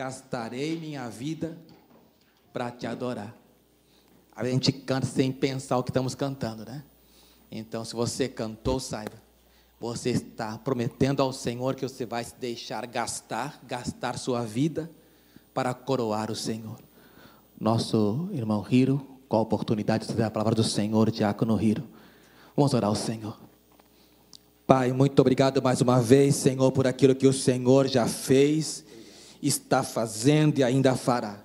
gastarei minha vida para te adorar. A gente canta sem pensar o que estamos cantando, né? Então, se você cantou, saiba, você está prometendo ao Senhor que você vai se deixar gastar, gastar sua vida para coroar o Senhor. Nosso irmão Hiro, qual a oportunidade de estudar a palavra do Senhor, Diácono Hiro? Vamos orar ao Senhor. Pai, muito obrigado mais uma vez, Senhor, por aquilo que o Senhor já fez está fazendo e ainda fará.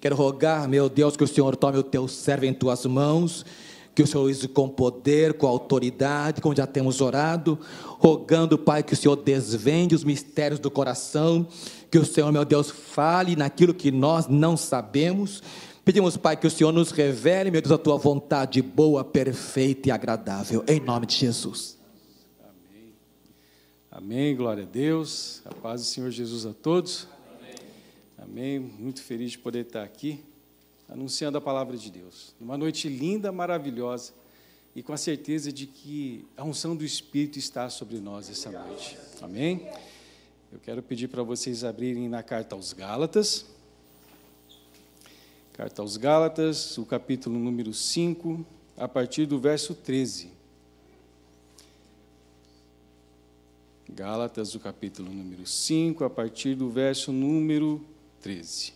Quero rogar, meu Deus, que o Senhor tome o teu servo em tuas mãos, que o Senhor use com poder, com autoridade, como já temos orado, rogando, Pai, que o Senhor desvende os mistérios do coração, que o Senhor, meu Deus, fale naquilo que nós não sabemos. Pedimos, Pai, que o Senhor nos revele, meu Deus, a tua vontade boa, perfeita e agradável, em nome de Jesus. Amém. Amém, glória a Deus. A paz do Senhor Jesus a todos. Amém. Muito feliz de poder estar aqui anunciando a palavra de Deus. Uma noite linda, maravilhosa e com a certeza de que a unção do Espírito está sobre nós essa noite. Amém. Eu quero pedir para vocês abrirem na carta aos Gálatas. Carta aos Gálatas, o capítulo número 5, a partir do verso 13. Gálatas, o capítulo número 5, a partir do verso número 13.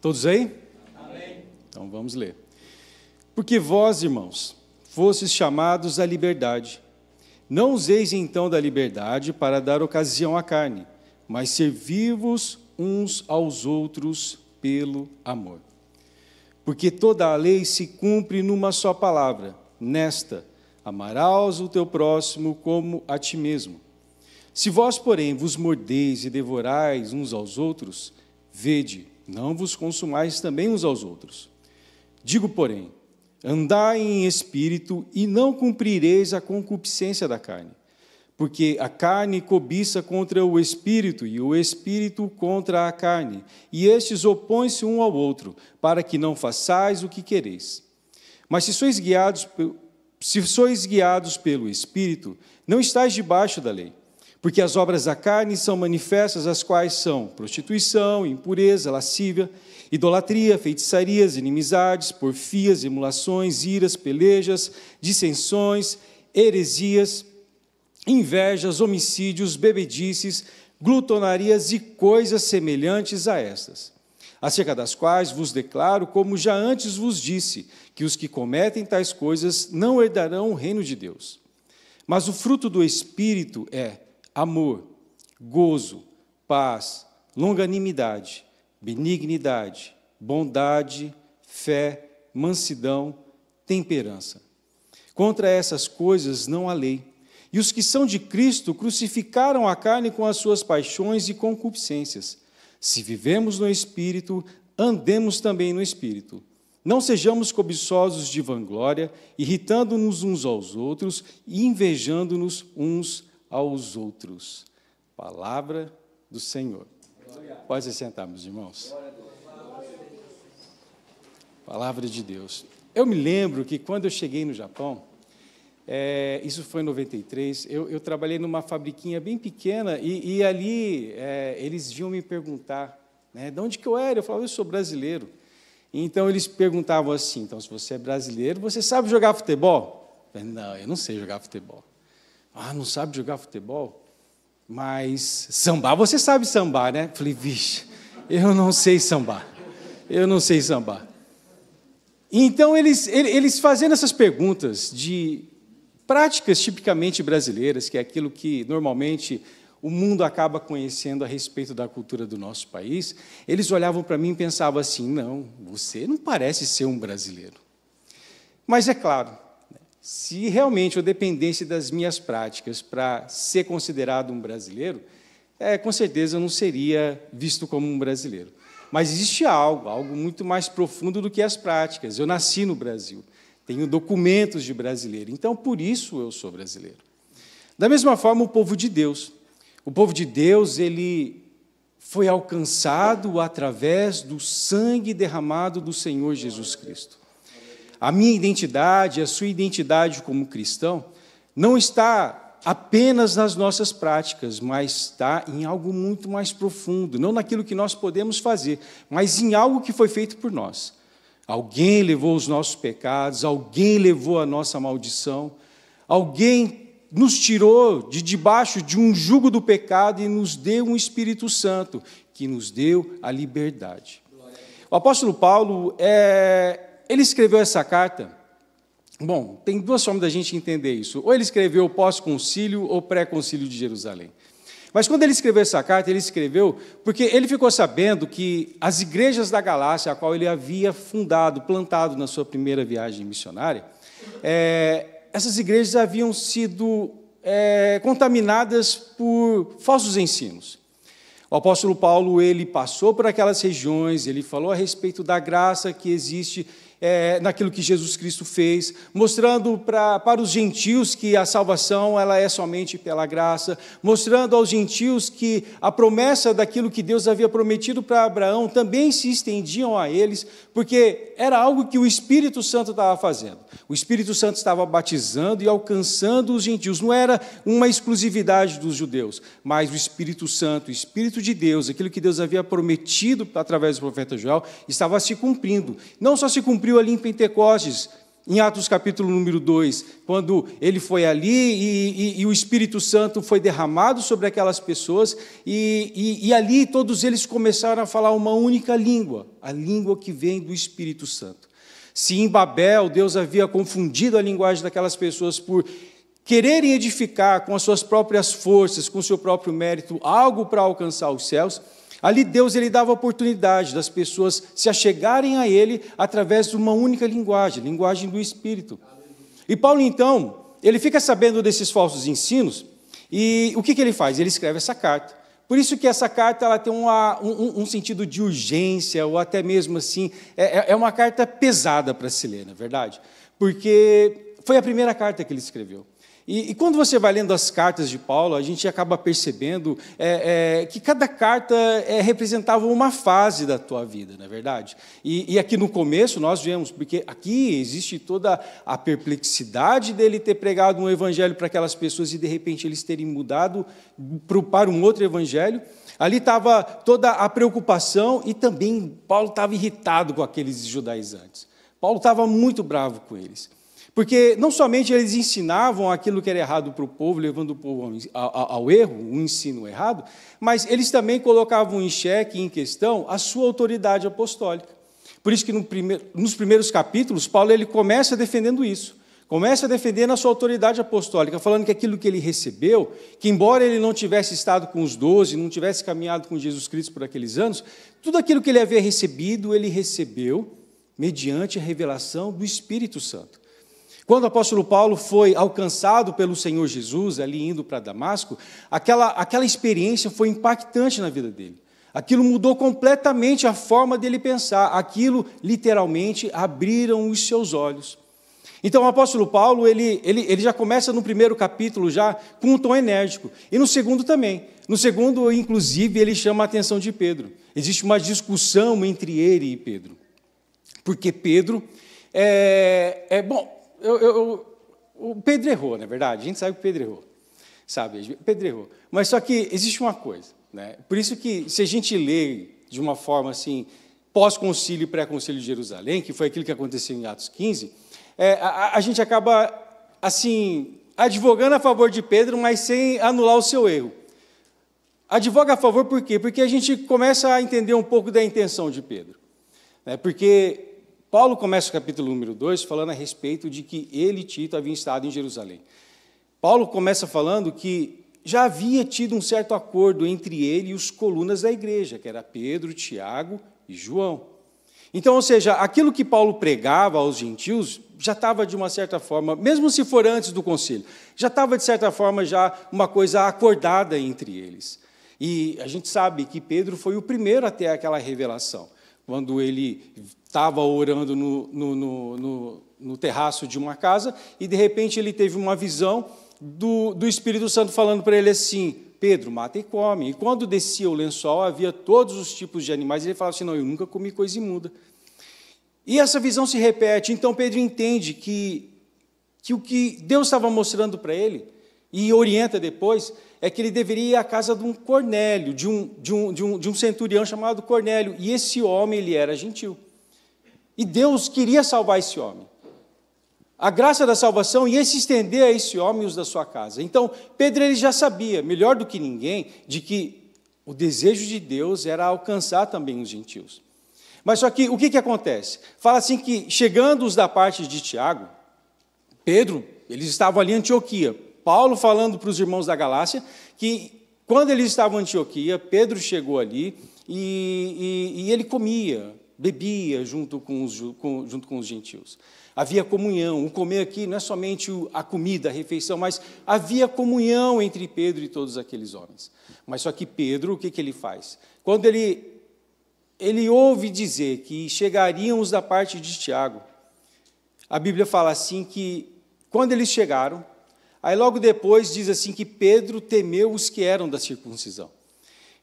Todos aí? Amém. Então vamos ler. Porque vós, irmãos, fostes chamados à liberdade. Não useis então da liberdade para dar ocasião à carne, mas servivos uns aos outros pelo amor. Porque toda a lei se cumpre numa só palavra, nesta: amarás o teu próximo como a ti mesmo. Se vós, porém, vos mordeis e devorais uns aos outros, vede, não vos consumais também uns aos outros. Digo, porém, andai em espírito e não cumprireis a concupiscência da carne. Porque a carne cobiça contra o espírito e o espírito contra a carne, e estes opõem-se um ao outro, para que não façais o que quereis. Mas se sois guiados, se sois guiados pelo espírito, não estais debaixo da lei. Porque as obras da carne são manifestas, as quais são prostituição, impureza, lascívia, idolatria, feitiçarias, inimizades, porfias, emulações, iras, pelejas, dissensões, heresias, invejas, homicídios, bebedices, glutonarias e coisas semelhantes a estas. Acerca das quais vos declaro, como já antes vos disse, que os que cometem tais coisas não herdarão o reino de Deus. Mas o fruto do Espírito é amor, gozo, paz, longanimidade, benignidade, bondade, fé, mansidão, temperança. Contra essas coisas não há lei. E os que são de Cristo crucificaram a carne com as suas paixões e concupiscências. Se vivemos no Espírito, andemos também no Espírito. Não sejamos cobiçosos de vanglória, irritando-nos uns aos outros e invejando-nos uns aos aos outros. Palavra do Senhor. Pode se sentar, meus irmãos. Palavra de Deus. Eu me lembro que quando eu cheguei no Japão, é, isso foi em 93, eu, eu, trabalhei numa fabriquinha bem pequena e, e ali é, eles vinham me perguntar né, de onde que eu era. Eu falava, eu sou brasileiro. Então eles perguntavam assim: então, se você é brasileiro, você sabe jogar futebol? Eu falei, não, eu não sei jogar futebol. Ah, não sabe jogar futebol? Mas sambar, você sabe sambar, né? Falei, vixe, eu não sei sambar. Eu não sei sambar. Então, eles, eles fazendo essas perguntas de práticas tipicamente brasileiras, que é aquilo que normalmente o mundo acaba conhecendo a respeito da cultura do nosso país, eles olhavam para mim e pensavam assim: não, você não parece ser um brasileiro. Mas é claro, se realmente eu dependesse das minhas práticas para ser considerado um brasileiro, é, com certeza eu não seria visto como um brasileiro. Mas existe algo, algo muito mais profundo do que as práticas. Eu nasci no Brasil, tenho documentos de brasileiro, então por isso eu sou brasileiro. Da mesma forma, o povo de Deus. O povo de Deus, ele foi alcançado através do sangue derramado do Senhor Jesus Cristo a minha identidade, a sua identidade como cristão, não está apenas nas nossas práticas, mas está em algo muito mais profundo, não naquilo que nós podemos fazer, mas em algo que foi feito por nós. Alguém levou os nossos pecados, alguém levou a nossa maldição, alguém nos tirou de debaixo de um jugo do pecado e nos deu um Espírito Santo, que nos deu a liberdade. O apóstolo Paulo é, ele escreveu essa carta. Bom, tem duas formas da gente entender isso. Ou ele escreveu pós-concílio ou pré-concílio de Jerusalém. Mas quando ele escreveu essa carta, ele escreveu porque ele ficou sabendo que as igrejas da Galácia, a qual ele havia fundado, plantado na sua primeira viagem missionária, é, essas igrejas haviam sido é, contaminadas por falsos ensinos. O apóstolo Paulo ele passou por aquelas regiões, ele falou a respeito da graça que existe é, naquilo que Jesus Cristo fez, mostrando pra, para os gentios que a salvação ela é somente pela graça, mostrando aos gentios que a promessa daquilo que Deus havia prometido para Abraão também se estendiam a eles, porque era algo que o Espírito Santo estava fazendo. O Espírito Santo estava batizando e alcançando os gentios. Não era uma exclusividade dos judeus, mas o Espírito Santo, o Espírito de Deus, aquilo que Deus havia prometido através do profeta Joel, estava se cumprindo. Não só se cumprindo cumpriu ali em Pentecostes, em Atos capítulo número 2, quando ele foi ali e, e, e, o Espírito Santo foi derramado sobre aquelas pessoas, e, e, ali todos eles começaram a falar uma única língua, a língua que vem do Espírito Santo. Se em Babel Deus havia confundido a linguagem daquelas pessoas por quererem edificar com as suas próprias forças, com o seu próprio mérito, algo para alcançar os céus, Ali Deus ele dava a oportunidade das pessoas se achegarem a ele através de uma única linguagem, linguagem do espírito. E Paulo então, ele fica sabendo desses falsos ensinos e o que, que ele faz? Ele escreve essa carta. Por isso que essa carta ela tem uma, um, um, sentido de urgência, ou até mesmo assim, é, é, é uma carta pesada para se ler, na é verdade? Porque foi a primeira carta que ele escreveu. E, e, quando você vai lendo as cartas de Paulo, a gente acaba percebendo é, é, que cada carta é, representava uma fase da tua vida, não é verdade? E, e, aqui no começo nós vemos, porque aqui existe toda a perplexidade dele ter pregado um evangelho para aquelas pessoas e de repente eles terem mudado para um outro evangelho. Ali estava toda a preocupação e também Paulo estava irritado com aqueles judaizantes. Paulo estava muito bravo com eles. Porque não somente eles ensinavam aquilo que era errado para o povo, levando o povo ao, ao, erro, um ensino errado, mas eles também colocavam em xeque, em questão, a sua autoridade apostólica. Por isso que no primeiro, nos primeiros capítulos, Paulo ele começa defendendo isso. Começa defendendo a sua autoridade apostólica, falando que aquilo que ele recebeu, que embora ele não tivesse estado com os doze, não tivesse caminhado com Jesus Cristo por aqueles anos, tudo aquilo que ele havia recebido, ele recebeu mediante a revelação do Espírito Santo. Quando o apóstolo Paulo foi alcançado pelo Senhor Jesus, ali indo para Damasco, aquela, aquela experiência foi impactante na vida dele. Aquilo mudou completamente a forma dele pensar, aquilo literalmente abriram os seus olhos. Então o apóstolo Paulo, ele, ele, ele já começa no primeiro capítulo já com um tom enérgico, e no segundo também. No segundo, inclusive, ele chama a atenção de Pedro. Existe uma discussão entre ele e Pedro. Porque Pedro é, é bom, eu, eu, o Pedro errou, na é verdade. A gente sabe que o Pedro errou. Sabe? Pedro errou. Mas só que existe uma coisa. Né? Por isso que, se a gente lê de uma forma assim, pós-concílio e pré-concílio de Jerusalém, que foi aquilo que aconteceu em Atos 15, é, a, a gente acaba, assim, advogando a favor de Pedro, mas sem anular o seu erro. Advoga a favor por quê? Porque a gente começa a entender um pouco da intenção de Pedro. Né? Porque Paulo começa o capítulo número 2 falando a respeito de que ele, Tito, havia estado em Jerusalém. Paulo começa falando que já havia tido um certo acordo entre ele e os colunas da igreja, que era Pedro, Tiago e João. Então, ou seja, aquilo que Paulo pregava aos gentios já estava de uma certa forma, mesmo se for antes do concílio, já estava de certa forma já uma coisa acordada entre eles. E a gente sabe que Pedro foi o primeiro a ter aquela revelação, quando ele estava orando no, no, no, no, terraço de uma casa e, de repente, ele teve uma visão do, do Espírito Santo falando para ele assim: Pedro, mata e come. E quando descia o lençol, havia todos os tipos de animais. E ele falava assim: Não, eu nunca comi coisa imunda. E essa visão se repete. Então Pedro entende que, que o que Deus estava mostrando para ele, e orienta depois, é que ele deveria ir à casa de um Cornélio, de um, de um, de um, de um centurião chamado Cornélio. E esse homem, ele era gentil. E Deus queria salvar esse homem. A graça da salvação ia se estender a esse homem e os da sua casa. Então, Pedro ele já sabia, melhor do que ninguém, de que o desejo de Deus era alcançar também os gentios. Mas só que o que, que acontece? Fala assim que, chegando os da parte de Tiago, Pedro, eles estavam ali em Antioquia. Paulo falando para os irmãos da Galácia que, quando eles estavam em Antioquia, Pedro chegou ali e, e, e ele comia bebia junto com, os, com, junto com os gentios. Havia comunhão. O comer aqui não é somente a comida, a refeição, mas havia comunhão entre Pedro e todos aqueles homens. Mas só que Pedro, o que, que ele faz? Quando ele, ele ouve dizer que chegariam os da parte de Tiago, a Bíblia fala assim que quando eles chegaram, aí logo depois diz assim que Pedro temeu os que eram da circuncisão.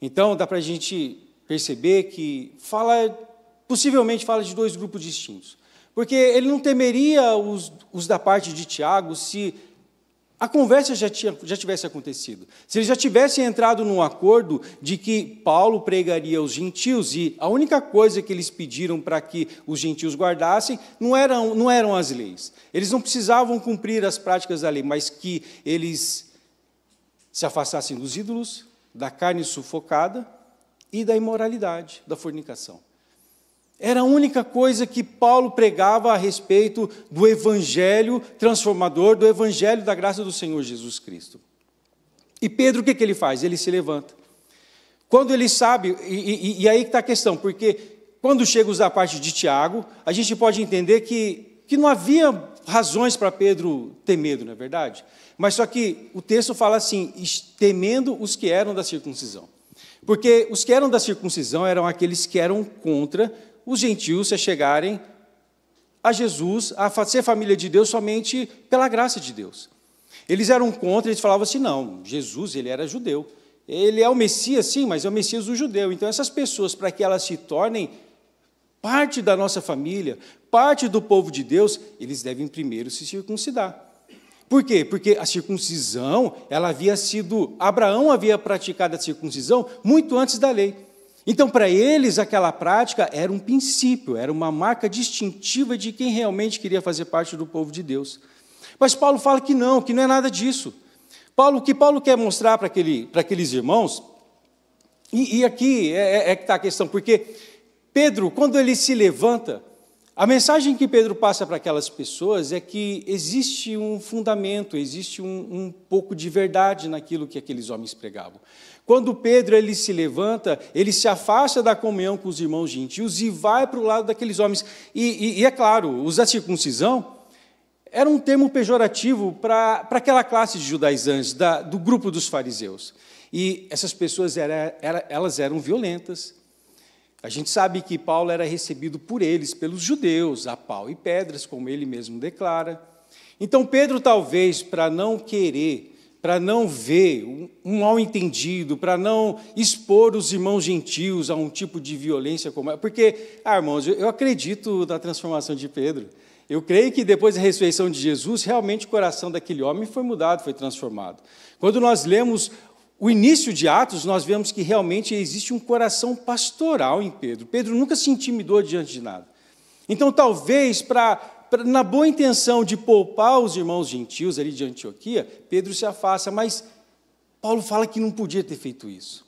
Então dá para a gente perceber que fala possivelmente fala de dois grupos distintos. Porque ele não temeria os, os da parte de Tiago se a conversa já, tinha, já tivesse acontecido. Se eles já tivessem entrado num acordo de que Paulo pregaria aos gentios e a única coisa que eles pediram para que os gentios guardassem não eram, não eram as leis. Eles não precisavam cumprir as práticas da lei, mas que eles se afastassem dos ídolos, da carne sufocada e da imoralidade, da fornicação. Era a única coisa que Paulo pregava a respeito do evangelho transformador, do evangelho da graça do Senhor Jesus Cristo. E Pedro, o que, que ele faz? Ele se levanta. Quando ele sabe, e, e, e aí está a questão, porque quando chega a parte de Tiago, a gente pode entender que, que não havia razões para Pedro ter medo, não é verdade? Mas só que o texto fala assim: temendo os que eram da circuncisão. Porque os que eram da circuncisão eram aqueles que eram contra os gentios se chegarem a Jesus, a ser família de Deus somente pela graça de Deus. Eles eram contra, eles falavam assim: não, Jesus, ele era judeu. Ele é o Messias, sim, mas é o Messias do judeu. Então, essas pessoas, para que elas se tornem parte da nossa família, parte do povo de Deus, eles devem primeiro se circuncidar. Por quê? Porque a circuncisão, ela havia sido, Abraão havia praticado a circuncisão muito antes da lei. Então, para eles, aquela prática era um princípio, era uma marca distintiva de quem realmente queria fazer parte do povo de Deus. Mas Paulo fala que não, que não é nada disso. Paulo, o que Paulo quer mostrar para, aquele, aqueles irmãos, e, e aqui é, é, é que está a questão, porque Pedro, quando ele se levanta, a mensagem que Pedro passa para aquelas pessoas é que existe um fundamento, existe um, um, pouco de verdade naquilo que aqueles homens pregavam. Quando Pedro ele se levanta, ele se afasta da comunhão com os irmãos gentios e vai para o lado daqueles homens. E, e, e é claro, usar circuncisão era um termo pejorativo para, para aquela classe de judaizantes, da, do grupo dos fariseus. E essas pessoas era, era, elas eram violentas. A gente sabe que Paulo era recebido por eles, pelos judeus, a pau e pedras, como ele mesmo declara. Então Pedro, talvez, para não querer para não ver um mal entendido, para não expor os irmãos gentios a um tipo de violência como é. Porque, ah, irmãos, eu acredito na transformação de Pedro. Eu creio que depois da ressurreição de Jesus, realmente o coração daquele homem foi mudado, foi transformado. Quando nós lemos o início de Atos, nós vemos que realmente existe um coração pastoral em Pedro. Pedro nunca se intimidou diante de nada. Então, talvez para na boa intenção de poupar os irmãos gentios ali de Antioquia, Pedro se afasta, mas Paulo fala que não podia ter feito isso.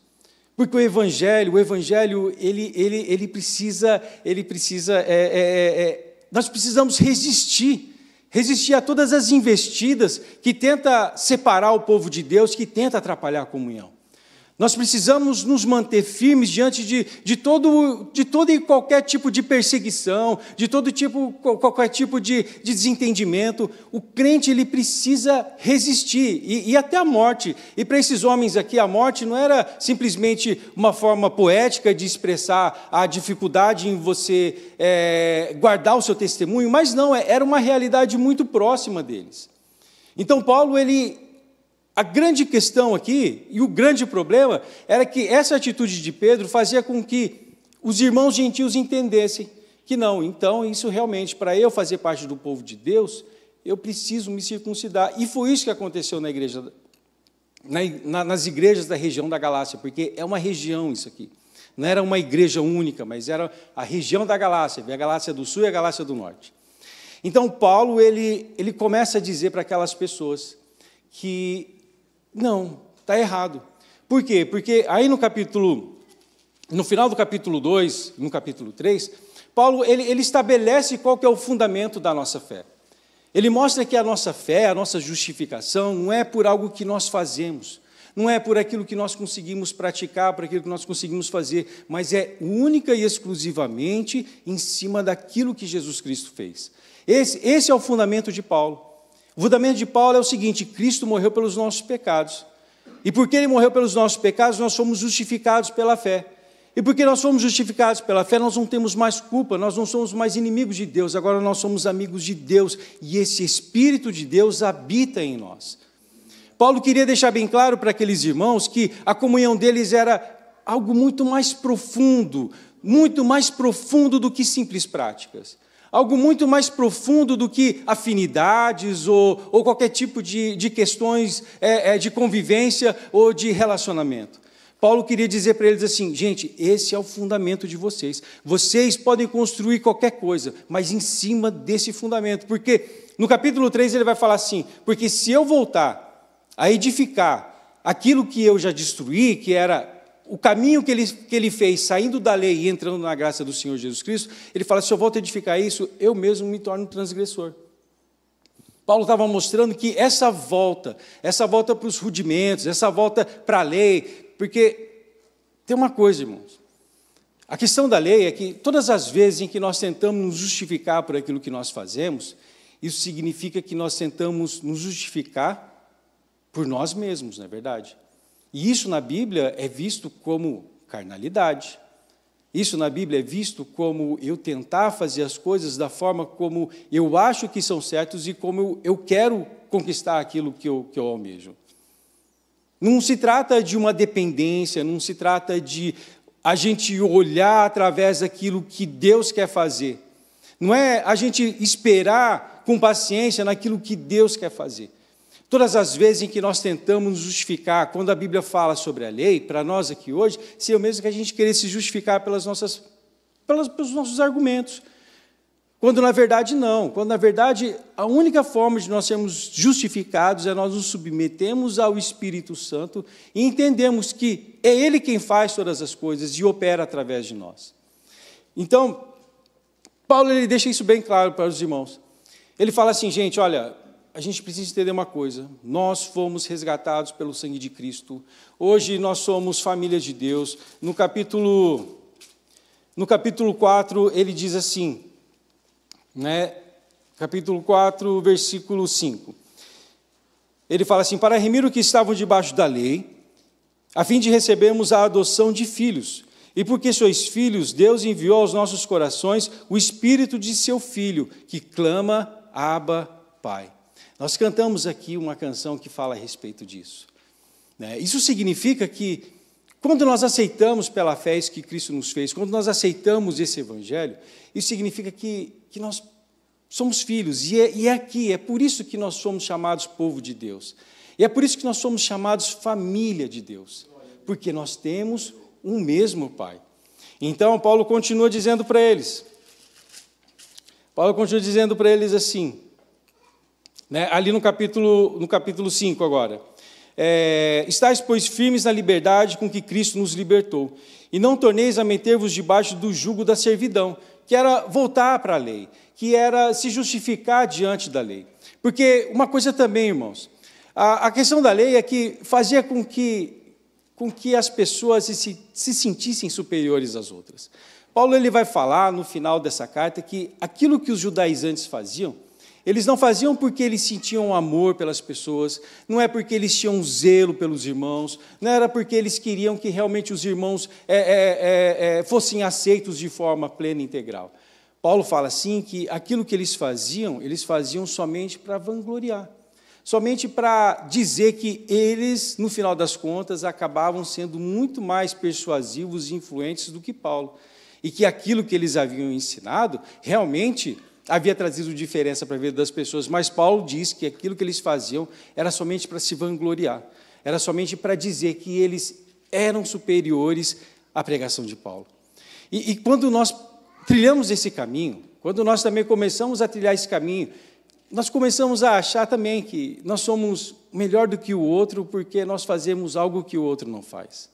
Porque o evangelho, o evangelho, ele, ele, ele precisa, ele precisa, é, é, é, é nós precisamos resistir, resistir a todas as investidas que tenta separar o povo de Deus, que tenta atrapalhar a comunhão. Nós precisamos nos manter firmes diante de, de, todo, de todo e qualquer tipo de perseguição, de todo tipo, qualquer tipo de, de desentendimento. O crente ele precisa resistir e, e até a morte. E para esses homens aqui, a morte não era simplesmente uma forma poética de expressar a dificuldade em você é, guardar o seu testemunho, mas não, é, era uma realidade muito próxima deles. Então Paulo ele a grande questão aqui, e o grande problema, era que essa atitude de Pedro fazia com que os irmãos gentios entendessem que não, então isso realmente, para eu fazer parte do povo de Deus, eu preciso me circuncidar. E foi isso que aconteceu na igreja, na, na, nas igrejas da região da Galácia, porque é uma região isso aqui. Não era uma igreja única, mas era a região da Galácia, a Galácia do Sul e a Galácia do Norte. Então Paulo ele, ele começa a dizer para aquelas pessoas que não, está errado. Por quê? Porque aí no capítulo, no final do capítulo 2, no capítulo 3, Paulo ele, ele estabelece qual que é o fundamento da nossa fé. Ele mostra que a nossa fé, a nossa justificação, não é por algo que nós fazemos, não é por aquilo que nós conseguimos praticar, por aquilo que nós conseguimos fazer, mas é única e exclusivamente em cima daquilo que Jesus Cristo fez. Esse, esse é o fundamento de Paulo. O fundamento de Paulo é o seguinte: Cristo morreu pelos nossos pecados. E porque ele morreu pelos nossos pecados, nós somos justificados pela fé. E porque nós somos justificados pela fé, nós não temos mais culpa, nós não somos mais inimigos de Deus, agora nós somos amigos de Deus e esse Espírito de Deus habita em nós. Paulo queria deixar bem claro para aqueles irmãos que a comunhão deles era algo muito mais profundo, muito mais profundo do que simples práticas algo muito mais profundo do que afinidades ou, ou qualquer tipo de, de questões é, é, de convivência ou de relacionamento. Paulo queria dizer para eles assim: gente, esse é o fundamento de vocês. Vocês podem construir qualquer coisa, mas em cima desse fundamento. Porque no capítulo 3 ele vai falar assim: porque se eu voltar a edificar aquilo que eu já destruí, que era o caminho que ele, que ele fez, saindo da lei e entrando na graça do Senhor Jesus Cristo, ele fala: se eu volto a edificar isso, eu mesmo me torno transgressor. Paulo estava mostrando que essa volta, essa volta para os rudimentos, essa volta para a lei, porque tem uma coisa, irmãos. A questão da lei é que todas as vezes em que nós tentamos nos justificar por aquilo que nós fazemos, isso significa que nós tentamos nos justificar por nós mesmos, não é verdade? E isso na Bíblia é visto como carnalidade. Isso na Bíblia é visto como eu tentar fazer as coisas da forma como eu acho que são certos e como eu, eu quero conquistar aquilo que eu, que eu almejo. Não se trata de uma dependência, não se trata de a gente olhar através daquilo que Deus quer fazer. Não é a gente esperar com paciência naquilo que Deus quer fazer. Todas as vezes em que nós tentamos nos justificar, quando a Bíblia fala sobre a lei, para nós aqui hoje, seria o mesmo que a gente querer se justificar pelas nossas, pelas, pelos nossos argumentos. Quando na verdade não. Quando na verdade a única forma de nós sermos justificados é nós nos submetemos ao Espírito Santo e entendemos que é Ele quem faz todas as coisas e opera através de nós. Então, Paulo ele deixa isso bem claro para os irmãos. Ele fala assim, gente, olha, a gente precisa entender uma coisa: nós fomos resgatados pelo sangue de Cristo. Hoje nós somos família de Deus. No capítulo no capítulo 4, ele diz assim, né? Capítulo 4, versículo 5. Ele fala assim: "Para remir o que estavam debaixo da lei, a fim de recebermos a adoção de filhos. E porque sois filhos, Deus enviou aos nossos corações o espírito de seu filho, que clama: Aba, Pai." Nós cantamos aqui uma canção que fala a respeito disso. Né? Isso significa que, quando nós aceitamos pela fé isso que Cristo nos fez, quando nós aceitamos esse Evangelho, isso significa que, que nós somos filhos, e é, e é aqui, é por isso que nós somos chamados povo de Deus, e é por isso que nós somos chamados família de Deus, porque nós temos um mesmo Pai. Então, Paulo continua dizendo para eles, Paulo continua dizendo para eles assim, né? Ali no capítulo, no capítulo 5 agora. É, estáis, pois, firmes na liberdade com que Cristo nos libertou, e não torneis a meter-vos debaixo do jugo da servidão, que era voltar para a lei, que era se justificar diante da lei. Porque uma coisa também, irmãos, a, a questão da lei é que fazia com que, com que as pessoas se, se sentissem superiores às outras. Paulo ele vai falar no final dessa carta que aquilo que os judaizantes faziam eles não faziam porque eles sentiam amor pelas pessoas, não é porque eles tinham zelo pelos irmãos, não era porque eles queriam que realmente os irmãos é, é, é, é, fossem aceitos de forma plena e integral. Paulo fala assim que aquilo que eles faziam, eles faziam somente para vangloriar, somente para dizer que eles, no final das contas, acabavam sendo muito mais persuasivos e influentes do que Paulo, e que aquilo que eles haviam ensinado realmente havia trazido diferença para a vida das pessoas, mas Paulo diz que aquilo que eles faziam era somente para se vangloriar, era somente para dizer que eles eram superiores à pregação de Paulo. E, e quando nós trilhamos esse caminho, quando nós também começamos a trilhar esse caminho, nós começamos a achar também que nós somos melhor do que o outro porque nós fazemos algo que o outro não faz.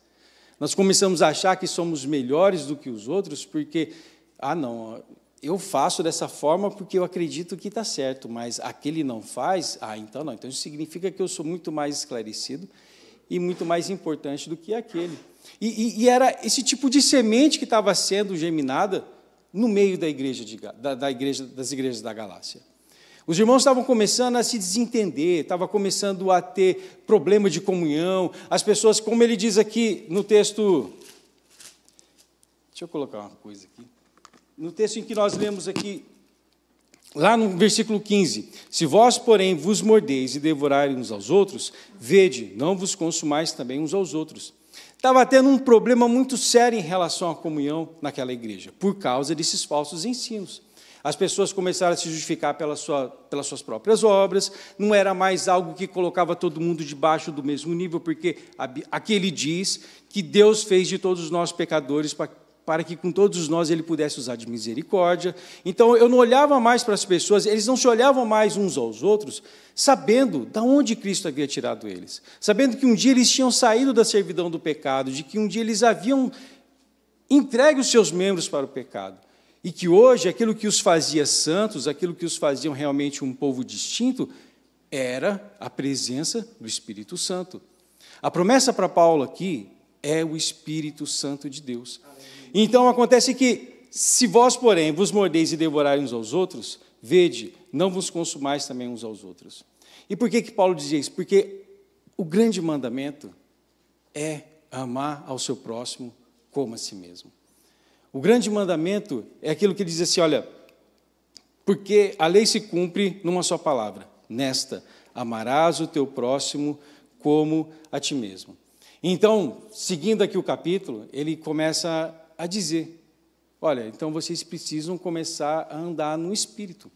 Nós começamos a achar que somos melhores do que os outros porque, ah, não, eu faço dessa forma porque eu acredito que está certo, mas aquele não faz, ah, então não. Então isso significa que eu sou muito mais esclarecido e muito mais importante do que aquele. E, e, e era esse tipo de semente que estava sendo germinada no meio da igreja, de, da, da igreja das igrejas da Galácia. Os irmãos estavam começando a se desentender, estavam começando a ter problema de comunhão. As pessoas, como ele diz aqui no texto. Deixa eu colocar uma coisa aqui no texto em que nós lemos aqui, lá no versículo 15: Se vós, porém, vos mordeis e devorareis uns aos outros, vede, não vos consumais também uns aos outros. Estava tendo um problema muito sério em relação à comunhão naquela igreja, por causa desses falsos ensinos. As pessoas começaram a se justificar pela sua, pelas suas próprias obras, não era mais algo que colocava todo mundo debaixo do mesmo nível, porque aquele diz que Deus fez de todos nós pecadores para para que com todos nós ele pudesse usar de misericórdia. Então eu não olhava mais para as pessoas, eles não se olhavam mais uns aos outros, sabendo de onde Cristo havia tirado eles, sabendo que um dia eles tinham saído da servidão do pecado, de que um dia eles haviam entregue os seus membros para o pecado. E que hoje aquilo que os fazia santos, aquilo que os fazia realmente um povo distinto, era a presença do Espírito Santo. A promessa para Paulo aqui é o Espírito Santo de Deus. Então acontece que, se vós, porém, vos mordeis e devorais uns aos outros, vede, não vos consumais também uns aos outros. E por que, que Paulo dizia isso? Porque o grande mandamento é amar ao seu próximo como a si mesmo. O grande mandamento é aquilo que diz assim: olha, porque a lei se cumpre numa só palavra, nesta: amarás o teu próximo como a ti mesmo. Então, seguindo aqui o capítulo, ele começa a dizer: olha, então vocês precisam começar a andar no espírito.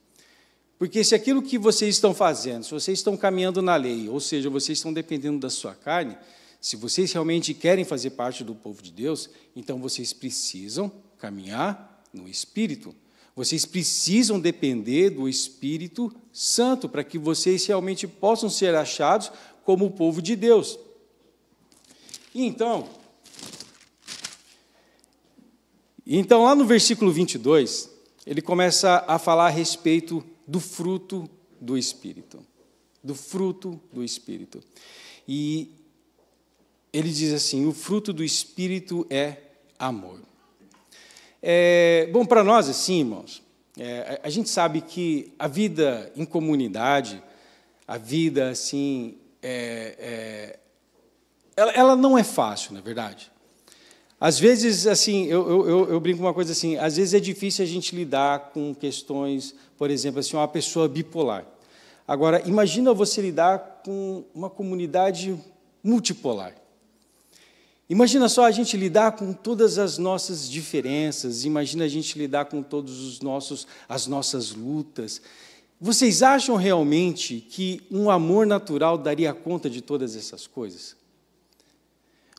Porque se aquilo que vocês estão fazendo, se vocês estão caminhando na lei, ou seja, vocês estão dependendo da sua carne, se vocês realmente querem fazer parte do povo de Deus, então vocês precisam caminhar no espírito. Vocês precisam depender do Espírito Santo para que vocês realmente possam ser achados como o povo de Deus. E então, Então, lá no versículo 22, ele começa a falar a respeito do fruto do Espírito. Do fruto do Espírito. E ele diz assim: o fruto do Espírito é amor. É, bom, para nós, assim, irmãos, é, a gente sabe que a vida em comunidade, a vida assim, é, é ela, ela não é fácil, na é verdade. Às vezes, assim, eu, eu, eu brinco uma coisa assim, às vezes é difícil a gente lidar com questões, por exemplo, assim, uma pessoa bipolar. Agora, imagina você lidar com uma comunidade multipolar. Imagina só a gente lidar com todas as nossas diferenças, imagina a gente lidar com todos os nossos as nossas lutas. Vocês acham realmente que um amor natural daria conta de todas essas coisas?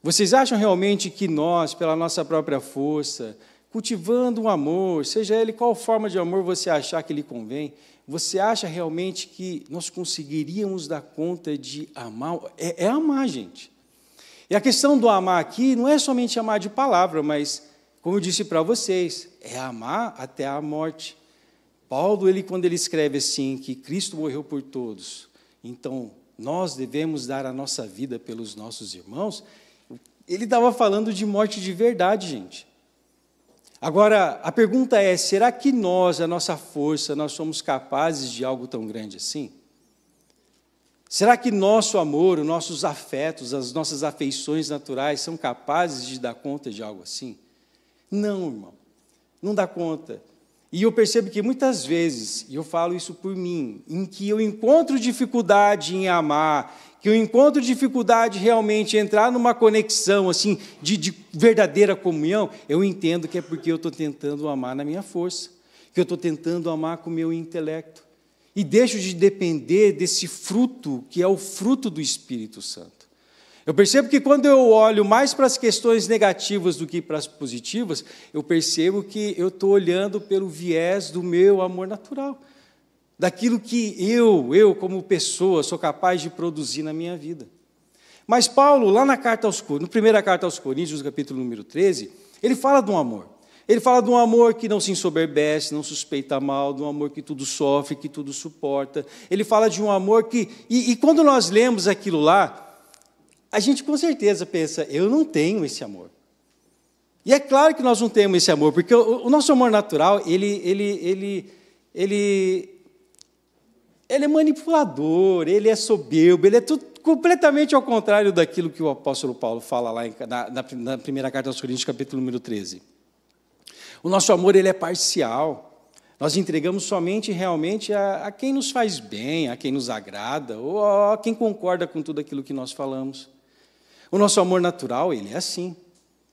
Vocês acham realmente que nós, pela nossa própria força, cultivando um amor, seja ele qual forma de amor você achar que lhe convém, você acha realmente que nós conseguiríamos dar conta de amar? É, é amar, gente. E a questão do amar aqui não é somente amar de palavra, mas, como eu disse para vocês, é amar até a morte. Paulo, ele, quando ele escreve assim, que Cristo morreu por todos, então nós devemos dar a nossa vida pelos nossos irmãos, ele estava falando de morte de verdade, gente. Agora, a pergunta é: será que nós, a nossa força, nós somos capazes de algo tão grande assim? Será que nosso amor, os nossos afetos, as nossas afeições naturais são capazes de dar conta de algo assim? Não, irmão, não dá conta. E eu percebo que muitas vezes, e eu falo isso por mim, em que eu encontro dificuldade em amar, que eu encontro dificuldade realmente entrar numa conexão assim de, de verdadeira comunhão, eu entendo que é porque eu estou tentando amar na minha força, que eu estou tentando amar com o meu intelecto. E deixo de depender desse fruto que é o fruto do Espírito Santo. Eu percebo que quando eu olho mais para as questões negativas do que para as positivas, eu percebo que eu estou olhando pelo viés do meu amor natural daquilo que eu, eu como pessoa, sou capaz de produzir na minha vida. Mas Paulo, lá na carta aos Coríntios, na primeira carta aos Coríntios, capítulo número 13, ele fala de um amor. Ele fala de um amor que não se ensoberbece, não suspeita mal, de um amor que tudo sofre, que tudo suporta. Ele fala de um amor que. E, e quando nós lemos aquilo lá, a gente com certeza pensa, eu não tenho esse amor. E é claro que nós não temos esse amor, porque o, o nosso amor natural, ele, ele, ele, ele ele é manipulador, ele é soberbo, ele é tudo completamente ao contrário daquilo que o apóstolo Paulo fala lá na, na, na, primeira carta aos Coríntios, capítulo número 13. O nosso amor ele é parcial. Nós entregamos somente realmente a, a quem nos faz bem, a quem nos agrada, ou a, a quem concorda com tudo aquilo que nós falamos. O nosso amor natural, ele é assim.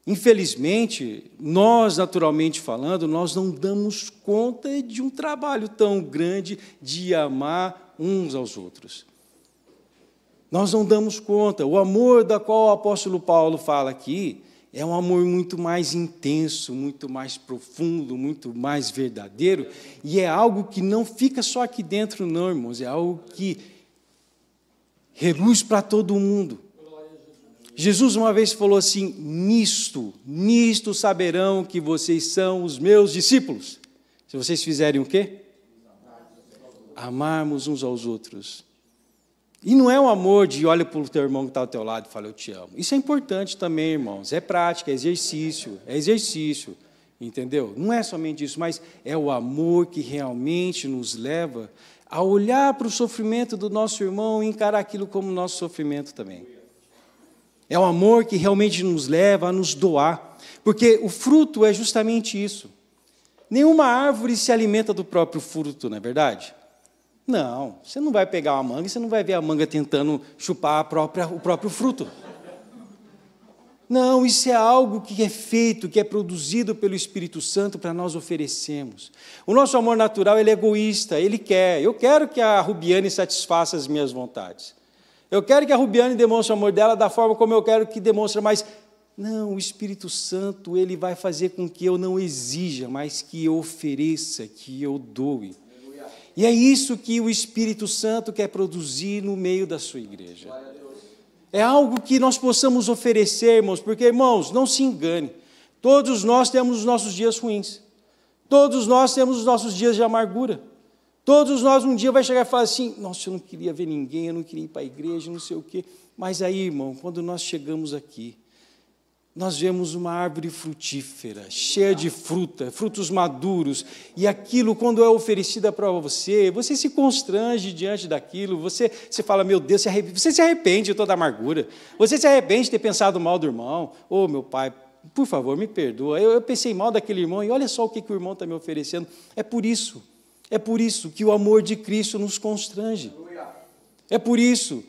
Infelizmente, nós, naturalmente falando, nós não damos conta de um trabalho tão grande de amar uns aos outros. Nós não damos conta. O amor da qual o apóstolo Paulo fala aqui é um amor muito mais intenso, muito mais profundo, muito mais verdadeiro, e é algo que não fica só aqui dentro, não, irmãos, é algo que reluz para todo mundo. Jesus uma vez falou assim: Nisto, nisto saberão que vocês são os meus discípulos. Se vocês fizerem o quê? Amarmos uns aos outros. E não é um amor de olha para o teu irmão que está ao teu lado e fala, eu te amo. Isso é importante também, irmãos. É prática, é exercício, é exercício. Entendeu? Não é somente isso, mas é o amor que realmente nos leva a olhar para o sofrimento do nosso irmão e encarar aquilo como nosso sofrimento também. É o amor que realmente nos leva a nos doar, porque o fruto é justamente isso. Nenhuma árvore se alimenta do próprio fruto, não é verdade? Não, você não vai pegar uma manga e você não vai ver a manga tentando chupar própria, o próprio fruto. Não, isso é algo que é feito, que é produzido pelo Espírito Santo para nós oferecemos. O nosso amor natural ele é egoísta, ele quer. Eu quero que a Rubiane satisfaça as minhas vontades. Eu quero que a Rubiane demonstre o amor dela da forma como eu quero que demonstre, mas não, o Espírito Santo, ele vai fazer com que eu não exija, mas que eu ofereça, que eu doe. E é isso que o Espírito Santo quer produzir no meio da sua igreja. É algo que nós possamos oferecer, irmãos, porque, irmãos, não se engane, todos nós temos os nossos dias ruins, todos nós temos os nossos dias de amargura. Todos nós um dia vai chegar e falar assim: Nossa, eu não queria ver ninguém, eu não queria ir para a igreja, não sei o quê. Mas aí, irmão, quando nós chegamos aqui, nós vemos uma árvore frutífera, cheia de fruta, frutos maduros, e aquilo, quando é oferecida para você, você se constrange diante daquilo, você, você fala, meu Deus, você se arrepende de toda a amargura, você se arrepende de ter pensado mal do irmão, ô oh, meu pai, por favor, me perdoa, eu, eu pensei mal daquele irmão, e olha só o que, que o irmão está me oferecendo, é por isso. É por isso que o amor de Cristo nos constrange. É por isso.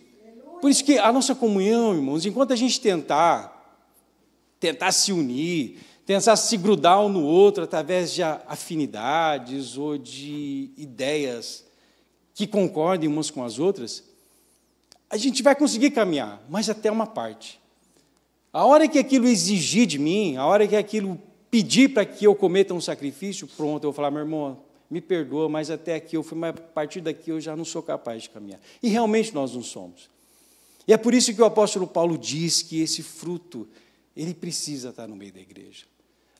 Por isso que a nossa comunhão, irmãos, enquanto a gente tentar, tentar se unir, tentar se grudar um no outro através de afinidades ou de ideias que concordem umas com as outras, a gente vai conseguir caminhar, mas até uma parte. A hora que aquilo exigir de mim, a hora que aquilo pedir para que eu cometa um sacrifício, pronto, eu vou falar, meu irmão, me perdoa, mas até aqui eu fui, mas a partir daqui eu já não sou capaz de caminhar. E realmente nós não somos. E é por isso que o apóstolo Paulo diz que esse fruto, ele precisa estar no meio da igreja.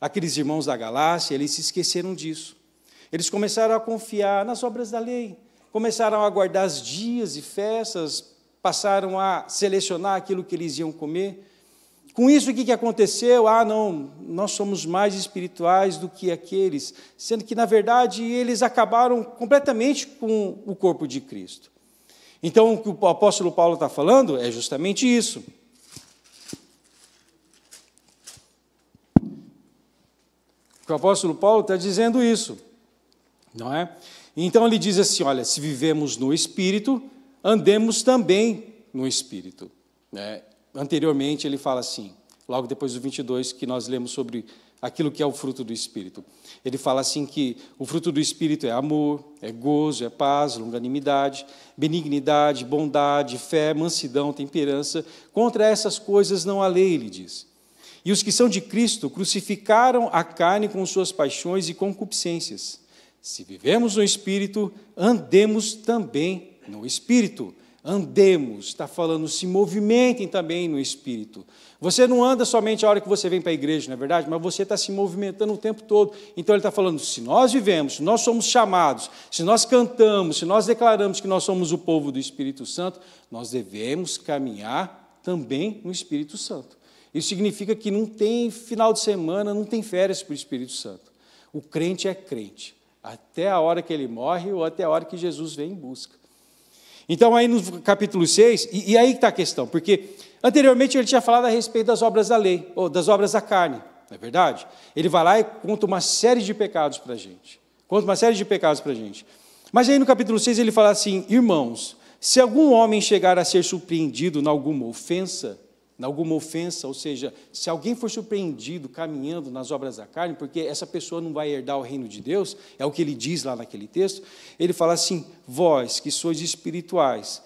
Aqueles irmãos da Galácia, eles se esqueceram disso. Eles começaram a confiar nas obras da lei, começaram a guardar os dias e festas, passaram a selecionar aquilo que eles iam comer, com isso, o que aconteceu? Ah, não, nós somos mais espirituais do que aqueles, sendo que, na verdade, eles acabaram completamente com o corpo de Cristo. Então, o que o apóstolo Paulo está falando é justamente isso. O apóstolo Paulo está dizendo isso, não é? Então ele diz assim: olha, se vivemos no Espírito, andemos também no Espírito. Né? anteriormente ele fala assim, logo depois do 22, que nós lemos sobre aquilo que é o fruto do Espírito. Ele fala assim que o fruto do Espírito é amor, é gozo, é paz, longanimidade, benignidade, bondade, fé, mansidão, temperança. Contra essas coisas não há lei, ele diz. E os que são de Cristo crucificaram a carne com suas paixões e concupiscências. Se vivemos no Espírito, andemos também no Espírito andemos, está falando, se movimentem também no Espírito. Você não anda somente a hora que você vem para a igreja, não é verdade? Mas você está se movimentando o tempo todo. Então ele está falando: se nós vivemos, se nós somos chamados, se nós cantamos, se nós declaramos que nós somos o povo do Espírito Santo, nós devemos caminhar também no Espírito Santo. Isso significa que não tem final de semana, não tem férias para o Espírito Santo. O crente é crente, até a hora que ele morre ou até a hora que Jesus vem em busca. Então, aí no capítulo 6, e, e aí está a questão, porque anteriormente ele tinha falado a respeito das obras da lei, ou das obras da carne, não é verdade? Ele vai lá e conta uma série de pecados para a gente. Conta uma série de pecados para a gente. Mas aí no capítulo 6 ele fala assim: irmãos, se algum homem chegar a ser surpreendido em alguma ofensa, alguma ofensa, ou seja, se alguém for surpreendido caminhando nas obras da carne, porque essa pessoa não vai herdar o reino de Deus, é o que ele diz lá naquele texto, ele fala assim: vós que sois espirituais,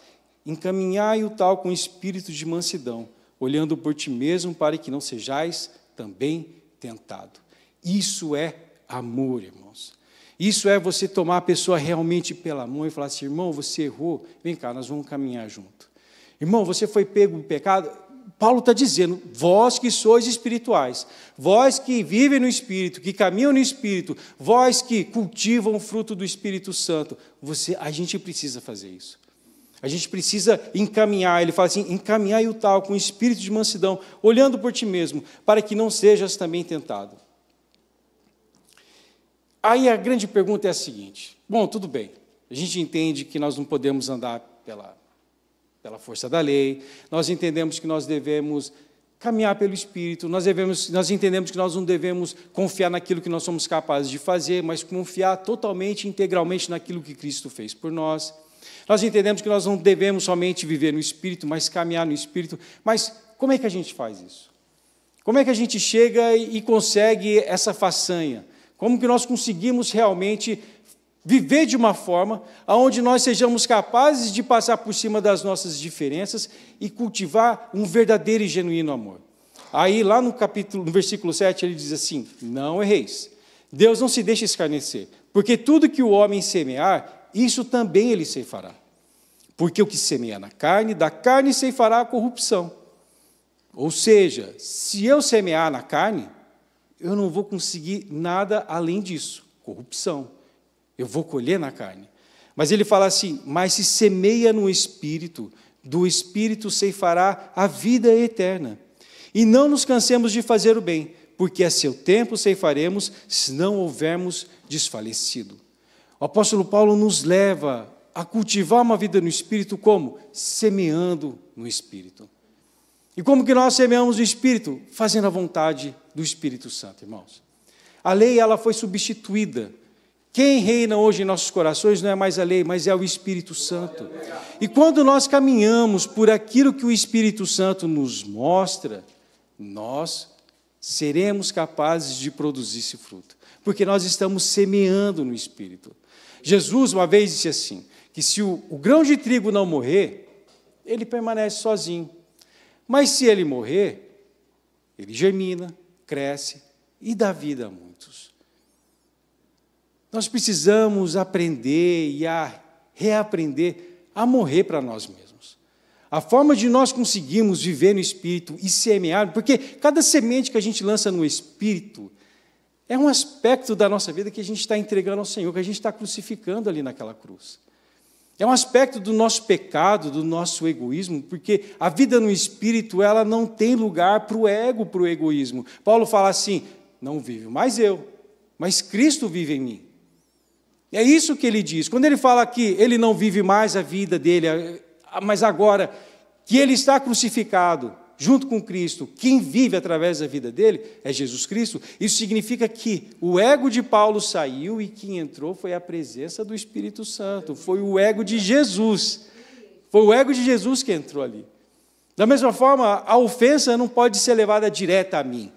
encaminhai o tal com espírito de mansidão, olhando por ti mesmo para que não sejais também tentado. Isso é amor, irmãos. Isso é você tomar a pessoa realmente pela mão e falar assim: irmão, você errou, vem cá, nós vamos caminhar junto. Irmão, você foi pego em pecado, Paulo está dizendo: vós que sois espirituais, vós que vivem no Espírito, que caminham no Espírito, vós que cultivam o fruto do Espírito Santo, você, a gente precisa fazer isso. A gente precisa encaminhar, ele fala assim: encaminhar o tal com espírito de mansidão, olhando por ti mesmo, para que não sejas também tentado. Aí a grande pergunta é a seguinte: bom, tudo bem, a gente entende que nós não podemos andar pela pela força da lei. Nós entendemos que nós devemos caminhar pelo Espírito. Nós devemos, nós entendemos que nós não devemos confiar naquilo que nós somos capazes de fazer, mas confiar totalmente, integralmente naquilo que Cristo fez por nós. Nós entendemos que nós não devemos somente viver no Espírito, mas caminhar no Espírito. Mas como é que a gente faz isso? Como é que a gente chega e consegue essa façanha? Como que nós conseguimos realmente viver de uma forma aonde nós sejamos capazes de passar por cima das nossas diferenças e cultivar um verdadeiro e genuíno amor. Aí lá no capítulo, no versículo 7, ele diz assim: "Não erreis. Deus não se deixa escarnecer, porque tudo que o homem semear, isso também ele ceifará. Porque o que semeia na carne, da carne ceifará a corrupção." Ou seja, se eu semear na carne, eu não vou conseguir nada além disso, corrupção. Eu vou colher na carne. Mas ele fala assim: mas se semeia no espírito, do espírito ceifará a vida eterna. E não nos cansemos de fazer o bem, porque a seu tempo ceifaremos, se não houvermos desfalecido. O apóstolo Paulo nos leva a cultivar uma vida no espírito como? Semeando no espírito. E como que nós semeamos o espírito? Fazendo a vontade do Espírito Santo, irmãos. A lei ela foi substituída quem reina hoje em nossos corações não é mais a lei, mas é o Espírito Santo. E quando nós caminhamos por aquilo que o Espírito Santo nos mostra, nós seremos capazes de produzir esse fruto, porque nós estamos semeando no Espírito. Jesus uma vez disse assim: que se o, o grão de trigo não morrer, ele permanece sozinho. Mas se ele morrer, ele germina, cresce e dá vida a muitos. Nós precisamos aprender e a reaprender a morrer para nós mesmos. A forma de nós conseguirmos viver no Espírito e semear, porque cada semente que a gente lança no Espírito é um aspecto da nossa vida que a gente está entregando ao Senhor, que a gente está crucificando ali naquela cruz. É um aspecto do nosso pecado, do nosso egoísmo, porque a vida no espírito ela não tem lugar para o ego, para o egoísmo. Paulo fala assim: não vivo mais eu, mas Cristo vive em mim. É isso que ele diz. Quando ele fala que ele não vive mais a vida dele, mas agora que ele está crucificado junto com Cristo, quem vive através da vida dele é Jesus Cristo. Isso significa que o ego de Paulo saiu e quem entrou foi a presença do Espírito Santo, foi o ego de Jesus. Foi o ego de Jesus que entrou ali. Da mesma forma, a ofensa não pode ser levada direta a mim.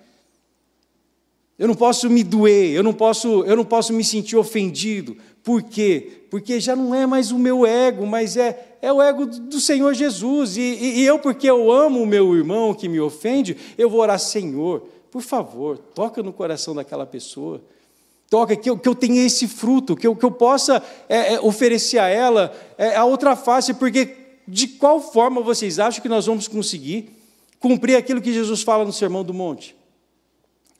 Eu não posso me doer, eu não posso, eu não posso me sentir ofendido. Por quê? Porque já não é mais o meu ego, mas é, é o ego do Senhor Jesus. E, e, e eu, porque eu amo o meu irmão que me ofende, eu vou orar, Senhor, por favor, toca no coração daquela pessoa. Toca, que eu, que eu tenha esse fruto, que eu, que eu possa é, é, oferecer a ela é, a outra face, porque de qual forma vocês acham que nós vamos conseguir cumprir aquilo que Jesus fala no Sermão do Monte?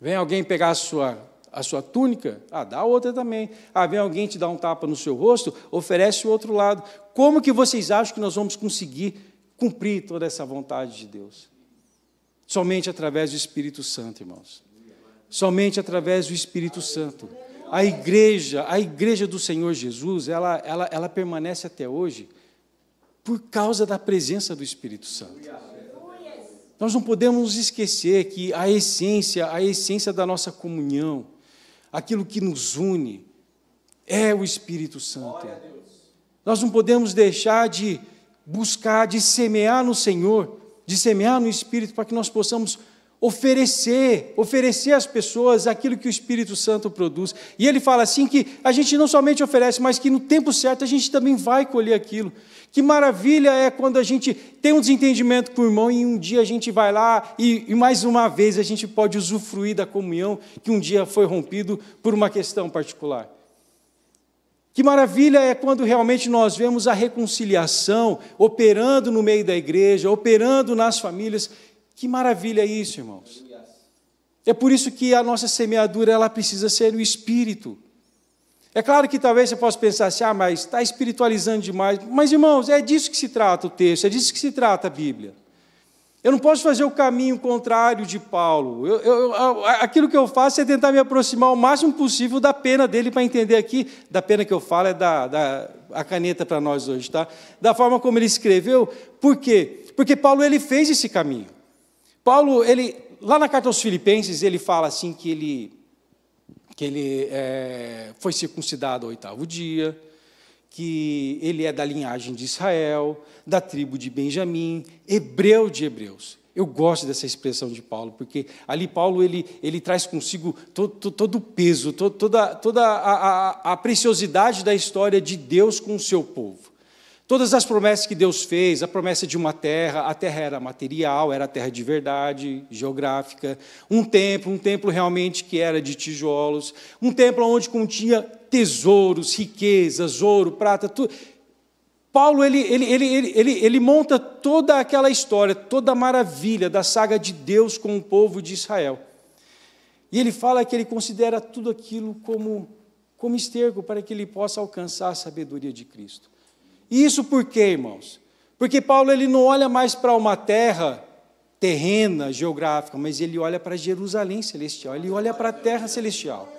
Vem alguém pegar a sua, a sua túnica? Ah, dá outra também. Ah, vem alguém te dar um tapa no seu rosto? Oferece o outro lado. Como que vocês acham que nós vamos conseguir cumprir toda essa vontade de Deus? Somente através do Espírito Santo, irmãos. Somente através do Espírito Santo. A igreja, a igreja do Senhor Jesus, ela, ela, ela permanece até hoje por causa da presença do Espírito Santo. Nós não podemos esquecer que a essência, a essência da nossa comunhão, aquilo que nos une, é o Espírito Santo. Nós não podemos deixar de buscar, de semear no Senhor, de semear no Espírito, para que nós possamos oferecer, oferecer às pessoas aquilo que o Espírito Santo produz. E ele fala assim que a gente não somente oferece, mas que no tempo certo a gente também vai colher aquilo. Que maravilha é quando a gente tem um desentendimento com o irmão e um dia a gente vai lá e, e mais uma vez a gente pode usufruir da comunhão que um dia foi rompido por uma questão particular. Que maravilha é quando realmente nós vemos a reconciliação operando no meio da igreja, operando nas famílias, que maravilha é isso, irmãos. É por isso que a nossa semeadura ela precisa ser o espírito. É claro que talvez você possa pensar assim, ah, mas está espiritualizando demais. Mas, irmãos, é disso que se trata o texto, é disso que se trata a Bíblia. Eu não posso fazer o caminho contrário de Paulo. Eu, eu, aquilo que eu faço é tentar me aproximar o máximo possível da pena dele para entender aqui. Da pena que eu falo é da, da a caneta para nós hoje, tá? Da forma como ele escreveu. Por quê? Porque Paulo ele fez esse caminho. Paulo, ele, lá na carta aos Filipenses, ele fala assim que ele, que ele é, foi circuncidado ao oitavo dia, que ele é da linhagem de Israel, da tribo de Benjamim, hebreu de hebreus. Eu gosto dessa expressão de Paulo, porque ali Paulo ele, ele traz consigo todo, todo o peso, todo, toda, toda a, a, a preciosidade da história de Deus com o seu povo. Todas as promessas que Deus fez, a promessa de uma terra, a terra era material, era a terra de verdade, geográfica, um templo, um templo realmente que era de tijolos, um templo onde continha tesouros, riquezas, ouro, prata, tudo. Paulo ele, ele, ele, ele, ele, monta toda aquela história, toda a maravilha da saga de Deus com o povo de Israel. E ele fala que ele considera tudo aquilo como, como esterco para que ele possa alcançar a sabedoria de Cristo. Isso por quê, irmãos? Porque Paulo ele não olha mais para uma terra terrena, geográfica, mas ele olha para Jerusalém celestial, ele olha para a terra celestial.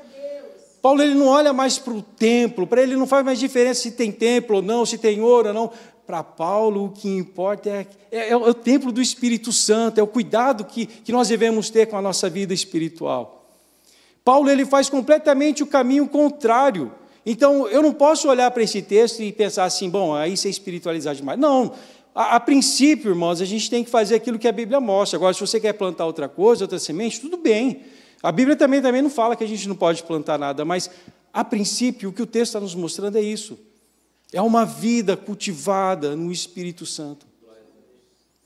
Paulo ele não olha mais para o templo, para ele não faz mais diferença se tem templo ou não, se tem ouro ou não. Para Paulo, o que importa é, é, é, o é templo do Espírito Santo, é o cuidado que, que nós devemos ter com a nossa vida espiritual. Paulo ele faz completamente o caminho contrário. Então, eu não posso olhar para esse texto e pensar assim, bom, aí isso é espiritualizar demais. Não, a, a, princípio, irmãos, a gente tem que fazer aquilo que a Bíblia mostra. Agora, se você quer plantar outra coisa, outra semente, tudo bem. A Bíblia também, também não fala que a gente não pode plantar nada, mas, a princípio, o que o texto está nos mostrando é isso. É uma vida cultivada no Espírito Santo.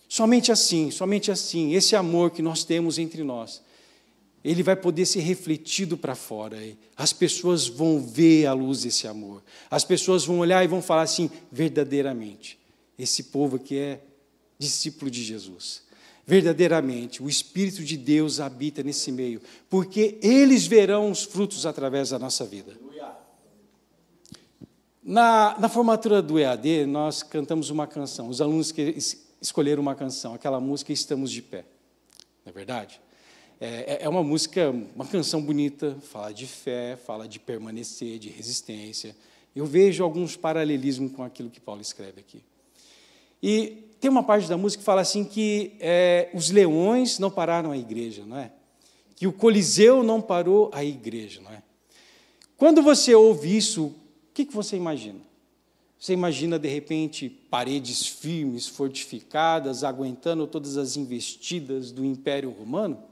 Somente assim, somente assim, esse amor que nós temos entre nós ele vai poder ser refletido para fora. As pessoas vão ver à luz esse amor. As pessoas vão olhar e vão falar assim: verdadeiramente, esse povo aqui é discípulo de Jesus. Verdadeiramente, o Espírito de Deus habita nesse meio, porque eles verão os frutos através da nossa vida. Na, na formatura do EAD, nós cantamos uma canção. Os alunos que escolheram uma canção, aquela música Estamos de Pé. Não é verdade? É, é, é uma música, uma canção bonita, fala de fé, fala de permanecer, de resistência. Eu vejo alguns paralelismos com aquilo que Paulo escreve aqui. E tem uma parte da música que fala assim que é, os leões não pararam a igreja, não é? Que o Coliseu não parou a igreja, não é? Quando você ouve isso, o que, que você imagina? Você imagina, de repente, paredes firmes, fortificadas, aguentando todas as investidas do Império Romano?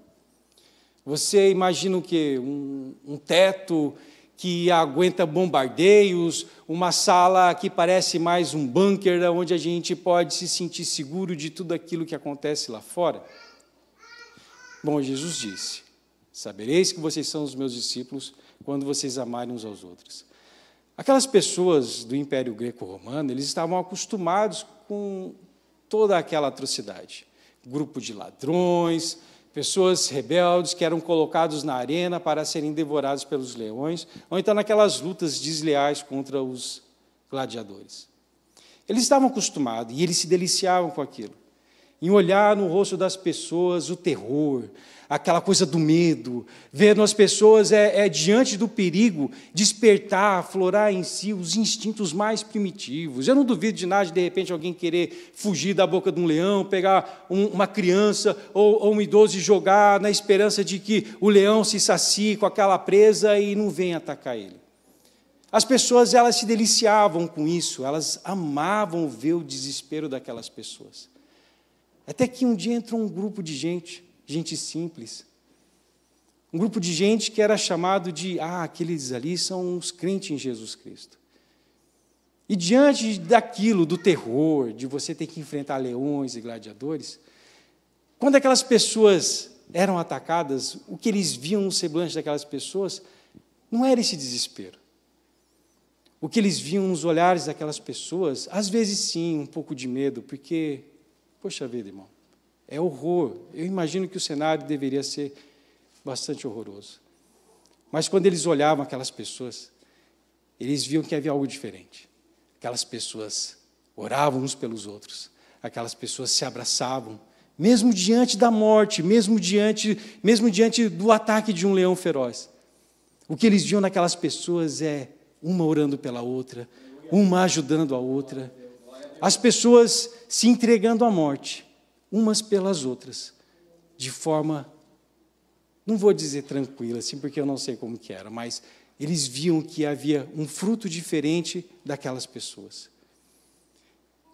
Você imagina o quê? Um, um teto que aguenta bombardeios, uma sala que parece mais um bunker, onde a gente pode se sentir seguro de tudo aquilo que acontece lá fora? Bom, Jesus disse: Sabereis que vocês são os meus discípulos quando vocês amarem uns aos outros. Aquelas pessoas do Império Greco-Romano, eles estavam acostumados com toda aquela atrocidade. Grupo de ladrões, pessoas rebeldes que eram colocados na arena para serem devorados pelos leões, ou então naquelas lutas desleais contra os gladiadores. Eles estavam acostumados e eles se deliciavam com aquilo em olhar no rosto das pessoas o terror, aquela coisa do medo, ver nas pessoas é, é, diante do perigo despertar, aflorar em si os instintos mais primitivos. Eu não duvido de nada de, de repente alguém querer fugir da boca de um leão, pegar um, uma criança ou, ou um idoso e jogar na esperança de que o leão se sacie com aquela presa e não venha atacar ele. As pessoas elas se deliciavam com isso, elas amavam ver o desespero daquelas pessoas. Até que um dia entrou um grupo de gente, gente simples. Um grupo de gente que era chamado de, ah, aqueles ali são os crentes em Jesus Cristo. E diante daquilo, do terror, de você ter que enfrentar leões e gladiadores, quando aquelas pessoas eram atacadas, o que eles viam no semblante daquelas pessoas não era esse desespero. O que eles viam nos olhares daquelas pessoas, às vezes sim, um pouco de medo, porque Poxa vida, irmão, é horror. Eu imagino que o cenário deveria ser bastante horroroso. Mas quando eles olhavam aquelas pessoas, eles viam que havia algo diferente. Aquelas pessoas oravam uns pelos outros, aquelas pessoas se abraçavam, mesmo diante da morte, mesmo diante, mesmo diante do ataque de um leão feroz. O que eles viam naquelas pessoas é uma orando pela outra, uma ajudando a outra as pessoas se entregando à morte, umas pelas outras, de forma, não vou dizer tranquila, assim, porque eu não sei como que era, mas eles viam que havia um fruto diferente daquelas pessoas.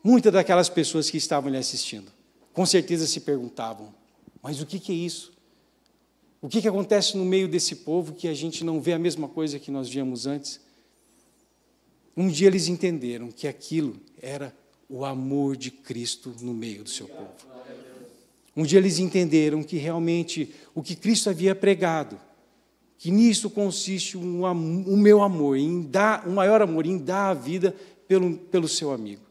Muitas daquelas pessoas que estavam lhe assistindo, com certeza se perguntavam: mas o que, é isso? O que acontece no meio desse povo que a gente não vê a mesma coisa que nós víamos antes? Um dia eles entenderam que aquilo era o amor de Cristo no meio do seu povo. Um dia eles entenderam que realmente o que Cristo havia pregado, que nisso consiste um, o meu amor, em dar, o um maior amor, em dar a vida pelo, pelo seu amigo.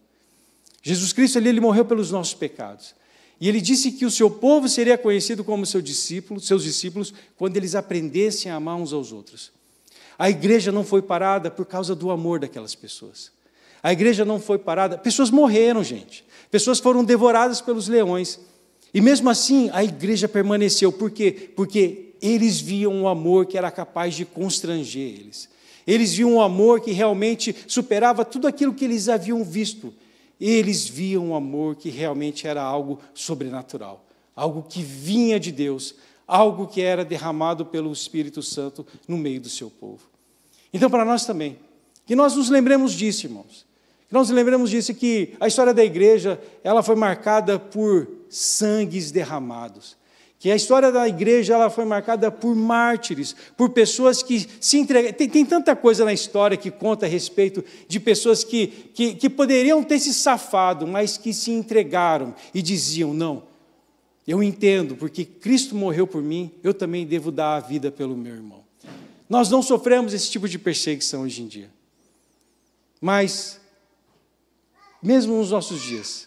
Jesus Cristo ali, ele morreu pelos nossos pecados. E ele disse que o seu povo seria conhecido como seu discípulo, seus discípulos quando eles aprendessem a amar uns aos outros. A igreja não foi parada por causa do amor daquelas pessoas. A igreja não foi parada. Pessoas morreram, gente. Pessoas foram devoradas pelos leões. E mesmo assim, a igreja permaneceu. Por quê? Porque eles viam um amor que era capaz de constranger eles. Eles viam um amor que realmente superava tudo aquilo que eles haviam visto. Eles viam um amor que realmente era algo sobrenatural, algo que vinha de Deus, algo que era derramado pelo Espírito Santo no meio do seu povo. Então, para nós também, que nós nos lembremos disso, irmãos. Nós lembramos disso que a história da igreja, ela foi marcada por sangues derramados. Que a história da igreja, ela foi marcada por mártires, por pessoas que se entregaram. Tem, tem, tanta coisa na história que conta a respeito de pessoas que, que, que poderiam ter se safado, mas que se entregaram e diziam: não, eu entendo, porque Cristo morreu por mim, eu também devo dar a vida pelo meu irmão. Nós não sofremos esse tipo de perseguição hoje em dia. Mas mesmo nos nossos dias.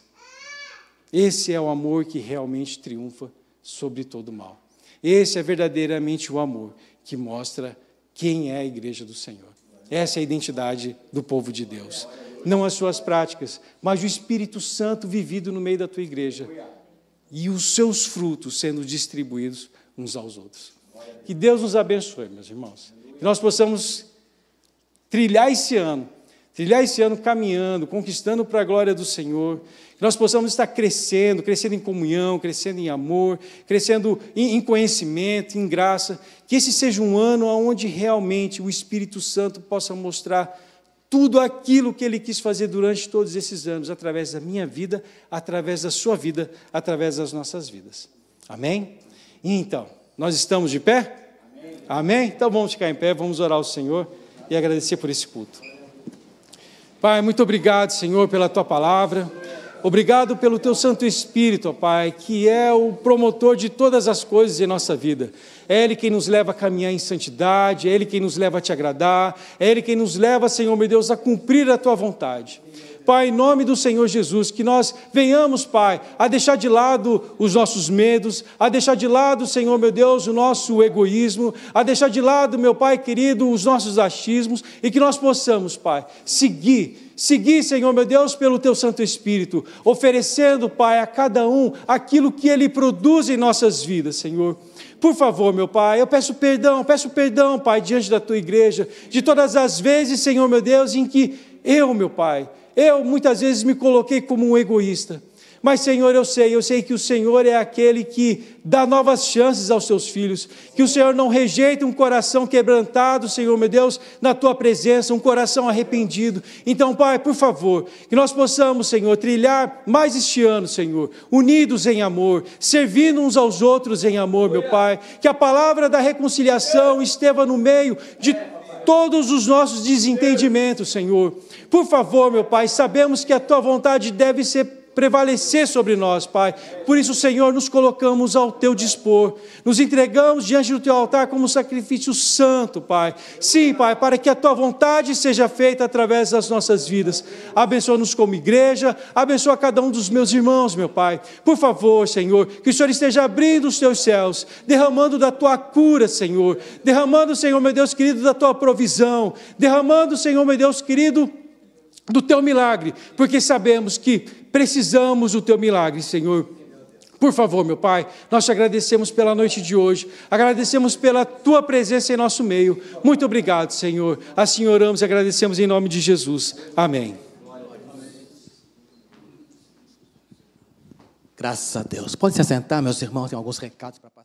Esse é o amor que realmente triunfa sobre todo mal. Esse é verdadeiramente o amor que mostra quem é a igreja do Senhor. Essa é a identidade do povo de Deus. Não as suas práticas, mas o Espírito Santo vivido no meio da tua igreja e os seus frutos sendo distribuídos uns aos outros. Que Deus nos abençoe, meus irmãos. Que nós possamos trilhar esse ano trilhar esse ano caminhando, conquistando para a glória do Senhor, que nós possamos estar crescendo, crescendo em comunhão, crescendo em amor, crescendo em conhecimento, em graça, que esse seja um ano onde realmente o Espírito Santo possa mostrar tudo aquilo que ele quis fazer durante todos esses anos, através da minha vida, através da sua vida, através das nossas vidas. Amém? Então, nós estamos de pé? Amém? Amém? Então vamos ficar em pé, vamos orar ao Senhor e agradecer por esse culto. Pai, muito obrigado, Senhor, pela tua palavra. Obrigado pelo teu Santo Espírito, ó Pai, que é o promotor de todas as coisas em nossa vida. É Ele quem nos leva a caminhar em santidade, é Ele quem nos leva a te agradar, é Ele quem nos leva, Senhor meu Deus, a cumprir a tua vontade. Pai, em nome do Senhor Jesus, que nós venhamos, Pai, a deixar de lado os nossos medos, a deixar de lado, Senhor meu Deus, o nosso egoísmo, a deixar de lado, meu Pai querido, os nossos achismos e que nós possamos, Pai, seguir, seguir, Senhor meu Deus, pelo teu Santo Espírito, oferecendo, Pai, a cada um aquilo que ele produz em nossas vidas, Senhor. Por favor, meu Pai, eu peço perdão, peço perdão, Pai, diante da tua igreja, de todas as vezes, Senhor meu Deus, em que eu, meu Pai, eu muitas vezes me coloquei como um egoísta. Mas, Senhor, eu sei, eu sei que o Senhor é aquele que dá novas chances aos seus filhos, que o Senhor não rejeita um coração quebrantado, Senhor meu Deus, na tua presença, um coração arrependido. Então, Pai, por favor, que nós possamos, Senhor, trilhar mais este ano, Senhor, unidos em amor, servindo uns aos outros em amor, meu Pai, que a palavra da reconciliação esteja no meio de todos os nossos desentendimentos, Senhor. Por favor, meu Pai, sabemos que a tua vontade deve ser prevalecer sobre nós, Pai. Por isso, Senhor, nos colocamos ao teu dispor, nos entregamos diante do teu altar como sacrifício santo, Pai. Sim, Pai, para que a tua vontade seja feita através das nossas vidas. Abençoa-nos como igreja, abençoa cada um dos meus irmãos, meu Pai. Por favor, Senhor, que o Senhor esteja abrindo os teus céus, derramando da tua cura, Senhor, derramando, Senhor, meu Deus querido, da tua provisão, derramando, Senhor, meu Deus querido, do teu milagre, porque sabemos que Precisamos do teu milagre, Senhor. Por favor, meu Pai, nós te agradecemos pela noite de hoje, agradecemos pela tua presença em nosso meio. Muito obrigado, Senhor. Assim oramos e agradecemos em nome de Jesus. Amém. Graças a Deus. Pode se assentar, meus irmãos, tem alguns recados para